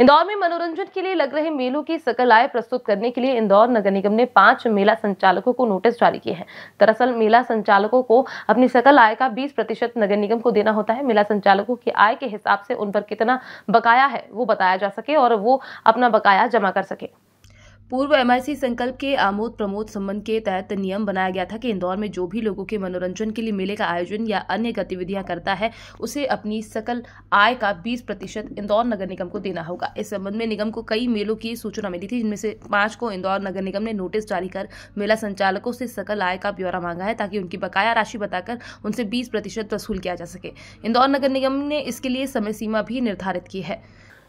इंदौर में मनोरंजन के लिए लग रहे मेलों की सकल आय प्रस्तुत करने के लिए इंदौर नगर निगम ने पांच मेला संचालकों को नोटिस जारी किए हैं दरअसल मेला संचालकों को अपनी सकल आय का बीस प्रतिशत नगर निगम को देना होता है मेला संचालकों की आय के हिसाब से उन पर कितना बकाया है वो बताया जा सके और वो अपना बकाया जमा कर सके पूर्व एमआईसी संकल्प के आमोद प्रमोद संबंध के तहत नियम बनाया गया था कि इंदौर में जो भी लोगों के मनोरंजन के लिए मेले का आयोजन या अन्य गतिविधियां करता है उसे अपनी सकल आय का 20 प्रतिशत इंदौर नगर निगम को देना होगा इस संबंध में निगम को कई मेलों की सूचना मिली थी जिनमें से पांच को इंदौर नगर निगम ने नोटिस जारी कर मेला संचालकों से सकल आय का ब्यौरा मांगा है ताकि उनकी बकाया राशि बताकर उनसे बीस वसूल किया जा सके इंदौर नगर निगम ने इसके लिए समय सीमा भी निर्धारित की है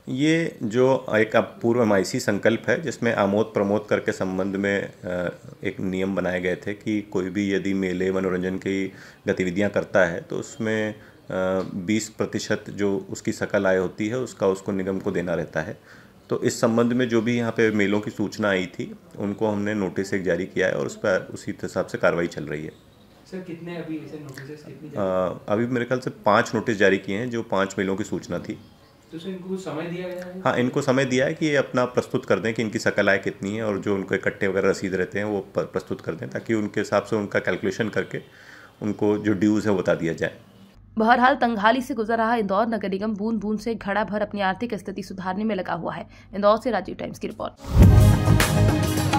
ये जो एक पूर्व एम संकल्प है जिसमें आमोद प्रमोद करके संबंध में एक नियम बनाए गए थे कि कोई भी यदि मेले मनोरंजन की गतिविधियां करता है तो उसमें बीस प्रतिशत जो उसकी सकल आय होती है उसका उसको निगम को देना रहता है तो इस संबंध में जो भी यहाँ पे मेलों की सूचना आई थी उनको हमने नोटिस एक जारी किया है और उस पर उसी हिसाब से कार्रवाई चल रही है सर कितने अभी ऐसे नोटिस अभी मेरे ख्याल से पाँच नोटिस जारी किए हैं जो पाँच मेलों की सूचना थी तो हाँ इनको समय दिया है कि ये अपना प्रस्तुत कर दें कि इनकी सकल आय कितनी है और जो उनको इकट्ठे वगैरह रसीद रहते हैं वो प्रस्तुत कर दें ताकि उनके हिसाब से उनका कैलकुलेशन करके उनको जो ड्यूज़ है बता दिया जाए बहरहाल तंगहाली से गुजर रहा इंदौर नगर निगम बूंद बूंद से घड़ा भर अपनी आर्थिक स्थिति सुधारने में लगा हुआ है इंदौर से राजीव टाइम्स की रिपोर्ट